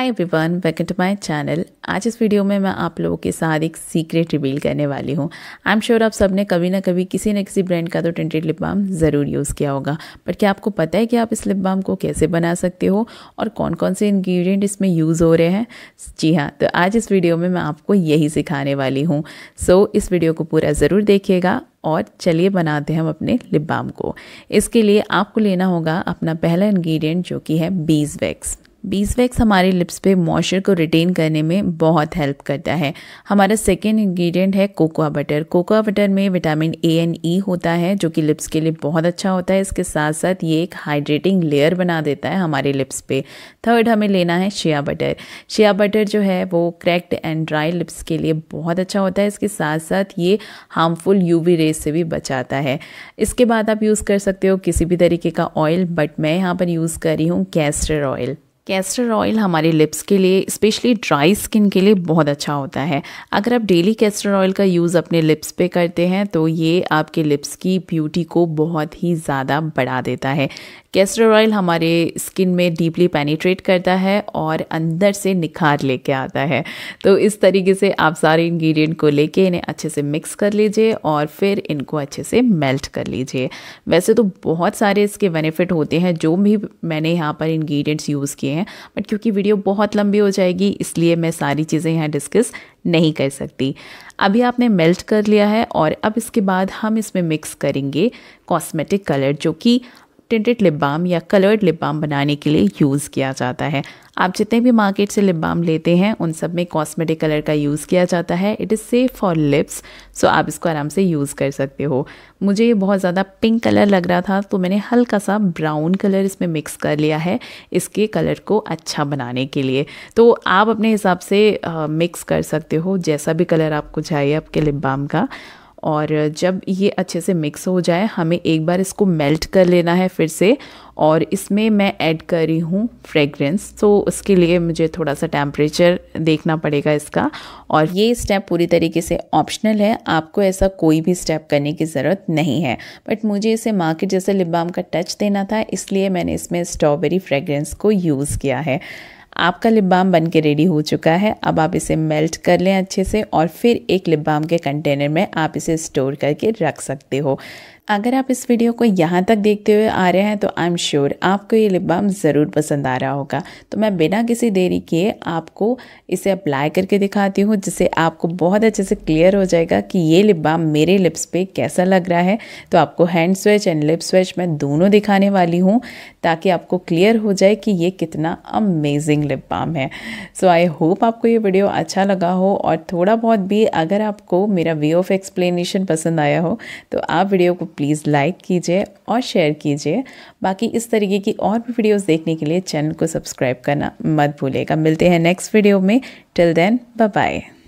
hi everyone welcome to my channel आज इस video में मैं आप लोगों के साथ एक सीक्रेट रिवील करने वाली हूँ आई एम श्योर आप सब ने कभी ना कभी किसी न किसी ब्रांड का तो टेंटेड लिप बाम ज़रूर यूज़ किया होगा पर क्या आपको पता है कि आप इस लिप बाम को कैसे बना सकते हो और कौन कौन से इन्ग्रीडियंट इसमें यूज़ हो रहे हैं जी हाँ तो आज इस वीडियो में मैं आपको यही सिखाने वाली हूँ सो so, इस वीडियो को पूरा ज़रूर देखिएगा और चलिए बनाते हैं हम अपने लिप बाम को इसके लिए आपको लेना होगा अपना पहला इन्ग्रीडियंट जो कि है बीज वैक्स बीसवैक्स हमारे लिप्स पे मॉइस्चर को रिटेन करने में बहुत हेल्प करता है हमारा सेकेंड इंग्रेडिएंट है कोकोआ बटर कोकोआ बटर में विटामिन ए एंड ई होता है जो कि लिप्स के लिए बहुत अच्छा होता है इसके साथ साथ ये एक हाइड्रेटिंग लेयर बना देता है हमारे लिप्स पे थर्ड हमें लेना है शिया बटर शिया बटर जो है वो क्रैक्ड एंड ड्राई लिप्स के लिए बहुत अच्छा होता है इसके साथ साथ ये हार्मफुल वी रेस से भी बचाता है इसके बाद आप यूज़ कर सकते हो किसी भी तरीके का ऑयल बट मैं यहाँ पर यूज़ कर रही हूँ कैस्टर ऑयल कैस्टर ऑयल हमारे लिप्स के लिए स्पेशली ड्राई स्किन के लिए बहुत अच्छा होता है अगर आप डेली कैस्टर ऑयल का यूज़ अपने लिप्स पे करते हैं तो ये आपके लिप्स की ब्यूटी को बहुत ही ज़्यादा बढ़ा देता है कैस्टर ऑयल हमारे स्किन में डीपली पेनिट्रेट करता है और अंदर से निखार लेके आता है तो इस तरीके से आप सारे इंग्रेडिएंट को लेके इन्हें अच्छे से मिक्स कर लीजिए और फिर इनको अच्छे से मेल्ट कर लीजिए वैसे तो बहुत सारे इसके बेनिफिट होते हैं जो भी मैंने यहाँ पर इंग्रेडिएंट्स यूज़ किए हैं हैं बट क्योंकि वीडियो बहुत लंबी हो जाएगी इसलिए मैं सारी चीज़ें यहाँ डिस्कस नहीं कर सकती अभी आपने मेल्ट कर लिया है और अब इसके बाद हम इसमें मिक्स करेंगे कॉस्मेटिक कलर जो कि टेंटेड लिप बाम या कलर्ड लिप बाम बनाने के लिए यूज़ किया जाता है आप जितने भी मार्केट से लिप बाम लेते हैं उन सब में कॉस्मेटिक कलर का यूज़ किया जाता है it is safe for lips so आप इसको आराम से यूज़ कर सकते हो मुझे ये बहुत ज़्यादा पिंक कलर लग रहा था तो मैंने हल्का सा ब्राउन कलर इसमें मिक्स कर लिया है इसके कलर को अच्छा बनाने के लिए तो आप अपने हिसाब से मिक्स कर सकते हो जैसा भी कलर आपको चाहिए आपके लिप बाम का और जब ये अच्छे से मिक्स हो जाए हमें एक बार इसको मेल्ट कर लेना है फिर से और इसमें मैं ऐड कर रही हूँ फ्रेगरेंस तो उसके लिए मुझे थोड़ा सा टेम्परेचर देखना पड़ेगा इसका और ये स्टेप पूरी तरीके से ऑप्शनल है आपको ऐसा कोई भी स्टेप करने की ज़रूरत नहीं है बट मुझे इसे मार्केट जैसे लिबाम का टच देना था इसलिए मैंने इसमें स्ट्रॉबेरी फ्रेगरेंस को यूज़ किया है आपका लिप बाम बन के रेडी हो चुका है अब आप इसे मेल्ट कर लें अच्छे से और फिर एक लिप बाम के कंटेनर में आप इसे स्टोर करके रख सकते हो अगर आप इस वीडियो को यहाँ तक देखते हुए आ रहे हैं तो आई एम श्योर आपको ये लिप बाम ज़रूर पसंद आ रहा होगा तो मैं बिना किसी देरी के आपको इसे अप्लाई करके दिखाती हूँ जिससे आपको बहुत अच्छे से क्लियर हो जाएगा कि ये लिप बाम मेरे लिप्स पे कैसा लग रहा है तो आपको hand swatch and lip swatch मैं दोनों दिखाने वाली हूँ ताकि आपको क्लियर हो जाए कि ये कितना अमेजिंग प्रोमिसिंग लिप बाम है सो आई होप आपको ये वीडियो अच्छा लगा हो और थोड़ा बहुत भी अगर आपको मेरा वे ऑफ एक्सप्लेनेशन पसंद आया हो तो आप वीडियो को प्लीज़ लाइक कीजिए और शेयर कीजिए बाकी इस तरीके की और भी वीडियोज़ देखने के लिए चैनल को सब्सक्राइब करना मत भूलेगा मिलते हैं नेक्स्ट वीडियो में टिल देन बाय